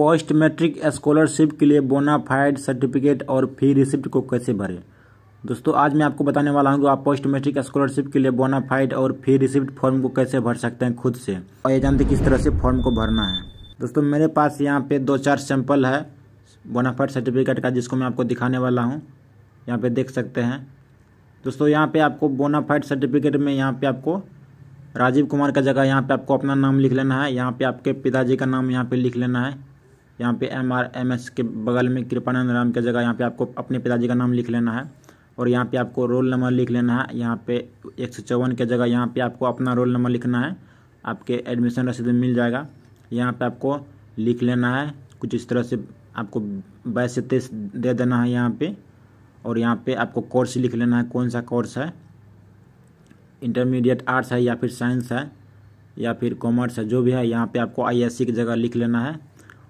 post matric scholarship के लिए bonafide certificate और फी रिसिप्ट को कैसे भरें दोस्तों आज मैं आपको बताने वाला हूं कि आप पोस्ट मैट्रिक स्कॉलरशिप के लिए बोनाफाइड और फी रिसिप्ट फॉर्म को कैसे भर सकते हैं खुद से और ये जानते किस तरह से फॉर्म को भरना है दोस्तों मेरे पास यहाँ पे दो चार सैंपल है बोनाफाइड सर्टिफिकेट का जिसको मैं आपको दिखाने वाला हूँ यहाँ पे देख सकते हैं दोस्तों यहाँ पे आपको बोनाफाइड सर्टिफिकेट में यहाँ पे आपको राजीव कुमार का जगह यहाँ पे आपको अपना नाम लिख लेना है यहाँ पे आपके पिताजी का नाम यहाँ पे लिख लेना है यहाँ पे एम आर एम एस के बगल में कृपानंद राम की जगह यहाँ पे आपको अपने पिताजी का नाम लिख लेना है और यहाँ पे आपको रोल नंबर लिख लेना है यहाँ पे एक सौ चौवन के जगह यहाँ पे आपको अपना रोल नंबर लिखना है आपके एडमिशन रसीद में मिल जाएगा यहाँ पे आपको लिख लेना है कुछ इस तरह से आपको बाईस से तेईस दे देना है यहाँ पर और यहाँ पर आपको कोर्स लिख लेना है कौन सा कोर्स है इंटरमीडिएट आर्ट्स है या फिर साइंस है या फिर कॉमर्स है जो भी है यहाँ पे आपको आईएससी की जगह लिख लेना है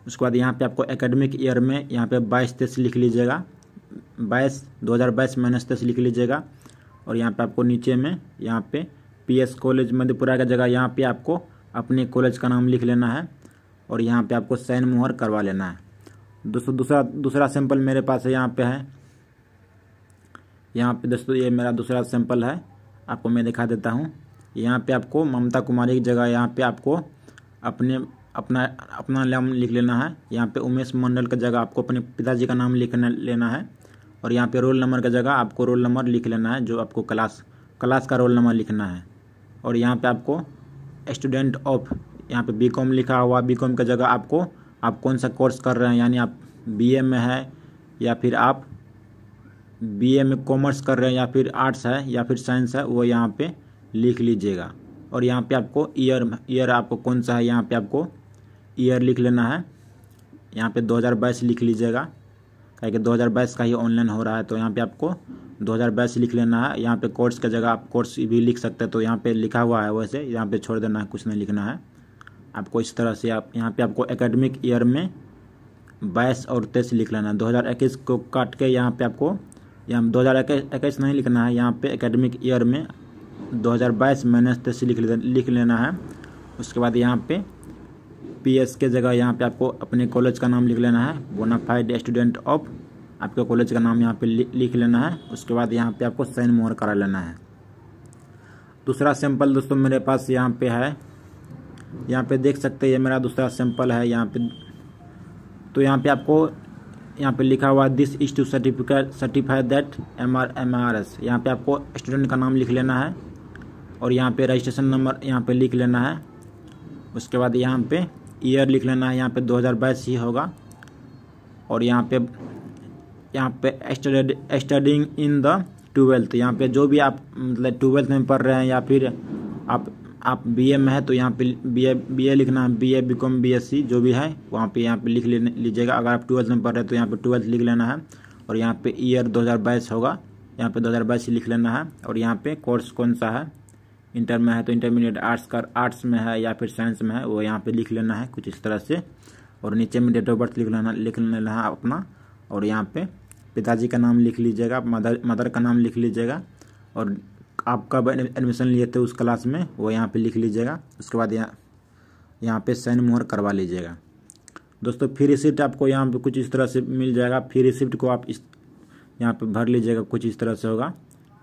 उसके बाद यहाँ पे आपको एकेडमिक ईयर में यहाँ पे बाईस तेईस लिख लीजिएगा बाईस दो हज़ार बाईस माइनस तेईस लिख लीजिएगा और यहाँ पे आपको नीचे में यहाँ पे पीएस कॉलेज मधेपुरा का जगह यहाँ पे आपको अपने कॉलेज का नाम लिख लेना है और यहाँ पे आपको साइन मुहर करवा लेना है दोस्तों दूसरा दूसरा सैंपल मेरे पास है यहाँ पर है यहाँ पे दोस्तों ये मेरा दूसरा सैंपल है आपको मैं दिखा देता हूँ यहाँ पे आपको ममता कुमारी की जगह यहाँ पर आपको अपने अपना अपना नाम लिख लेना है यहाँ पे उमेश मंडल का जगह आपको अपने पिताजी का नाम लिख लेना है और यहाँ पे रोल नंबर का जगह आपको रोल नंबर लिख लेना है जो आपको क्लास क्लास का रोल नंबर लिखना है और यहाँ पे आपको स्टूडेंट ऑफ यहाँ पे बीकॉम लिखा हुआ कॉम का जगह आपको आप कौन सा कोर्स कर रहे हैं यानी आप बी में है या फिर आप बी में कॉमर्स कर रहे हैं या फिर आर्ट्स है या फिर साइंस है वो यहाँ पर लिख लीजिएगा और यहाँ पे आपको ईयर ईयर आपको कौन सा है यहाँ पे आपको ईयर लिख लेना है यहाँ पे 2022 लिख लीजिएगा क्या कि 2022 का ही ऑनलाइन हो रहा है तो यहाँ पे आपको 2022 लिख लेना है यहाँ पे कोर्स का जगह आप कोर्स भी लिख सकते हैं तो यहाँ पे लिखा हुआ है वैसे यहाँ पे छोड़ देना है कुछ नहीं लिखना है आपको इस तरह से आप यहाँ पे आपको एकेडमिक ईयर में बाईस और तेईस लिख लेना है दो को काट के यहाँ पर आपको यहाँ दो नहीं लिखना है यहाँ पर एकेडमिक ईयर में दो हज़ार बाईस माइनस तेईस लिख लेना है उसके बाद यहाँ पर पी एस के जगह यहाँ पे आपको अपने कॉलेज का नाम लिख लेना है बोनाफाइड स्टूडेंट ऑफ आपके कॉलेज का नाम यहाँ पे लिख लेना है उसके बाद यहाँ पे आपको साइन मोहर करा लेना है दूसरा सैंपल दोस्तों मेरे पास यहाँ पे है यहाँ पे देख सकते हैं मेरा दूसरा सैंपल है यहाँ पे तो यहाँ पे आपको यहाँ पे लिखा हुआ this is to certificate certify that M R M R S यहाँ पर आपको स्टूडेंट का नाम लिख लेना है और यहाँ पे रजिस्ट्रेशन नंबर यहाँ पे लिख लेना है उसके बाद यहाँ पे ईयर लिख लेना है यहाँ पे 2022 ही होगा और यहाँ पे यहाँ पे स्टडिंग इन द ट्वेल्थ यहाँ पे जो भी आप मतलब ट्वेल्थ में पढ़ रहे हैं या फिर आप आप ए में है तो यहाँ पे बी ए लिखना है B B A com B S C जो भी है वहाँ पे यहाँ पे लिख लीजिएगा अगर आप ट्वेल्थ में पढ़ रहे हैं तो यहाँ पे ट्वेल्थ लिख लेना है और यहाँ पे ईयर 2022 होगा यहाँ पे 2022 ही लिख लेना है और यहाँ पे कोर्स कौन सा है इंटर में है तो इंटरमीडिएट आर्ट्स का आर्ट्स में है या फिर साइंस में है वो यहाँ पे लिख लेना है कुछ इस तरह से और नीचे में डेट ऑफ बर्थ लिख लेना लिख लेना है अपना और यहाँ पे पिताजी का नाम लिख लीजिएगा मदर मदर का नाम लिख लीजिएगा और आप कब एडमिशन लिए थे उस क्लास में वो यहाँ पर लिख लीजिएगा उसके बाद यहाँ यहाँ पे साइन मोहर करवा लीजिएगा दोस्तों फी रिसिप्ट आपको यहाँ पर कुछ इस तरह से मिल जाएगा फी रिसिप्ट को आप इस यहाँ पर भर लीजिएगा कुछ इस तरह से होगा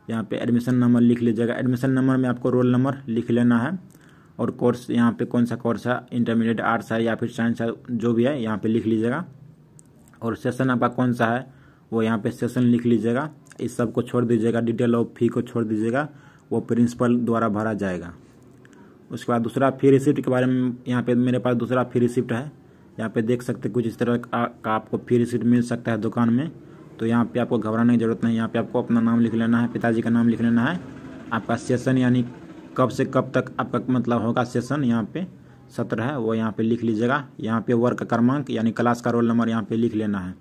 यहाँ पे एडमिशन नंबर लिख लीजिएगा एडमिशन नंबर में आपको रोल नंबर लिख लेना है और कोर्स यहाँ पे कौन सा कोर्स है इंटरमीडिएट आर्ट्स है या फिर साइंस है जो भी है यहाँ पे लिख लीजिएगा और सेशन आपका कौन सा है वो यहाँ पे सेशन लिख लीजिएगा इस सब को छोड़ दीजिएगा डिटेल ऑफ फी को छोड़ दीजिएगा वो प्रिंसिपल द्वारा भरा जाएगा उसके बाद दूसरा फी रिसिप्ट के बारे में यहाँ पे मेरे पास दूसरा फी रिसिप्ट है यहाँ पे देख सकते कुछ इस तरह का आपको फी रिसिप्ट मिल सकता है दुकान में तो यहाँ पे आपको घबराने की ज़रूरत नहीं यहाँ पे आपको अपना नाम लिख लेना है पिताजी का नाम लिख लेना है आपका सेशन यानी कब से कब तक आपका मतलब होगा सेशन यहाँ पे सत्र है वो यहाँ पे लिख लीजिएगा यहाँ पे वर्क क्रमांक यानी क्लास का रोल नंबर यहाँ पे लिख लेना है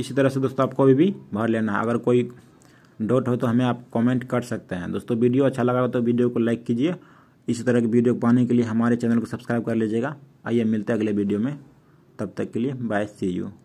इसी तरह से दोस्तों आपको अभी भी भर लेना है अगर कोई डाउट हो तो हमें आप कमेंट कर सकते हैं दोस्तों वीडियो अच्छा लगा तो वीडियो को लाइक कीजिए इसी तरह की वीडियो पाने के लिए हमारे चैनल को सब्सक्राइब कर लीजिएगा आइए मिलते हैं अगले वीडियो में तब तक के लिए बाय सी यू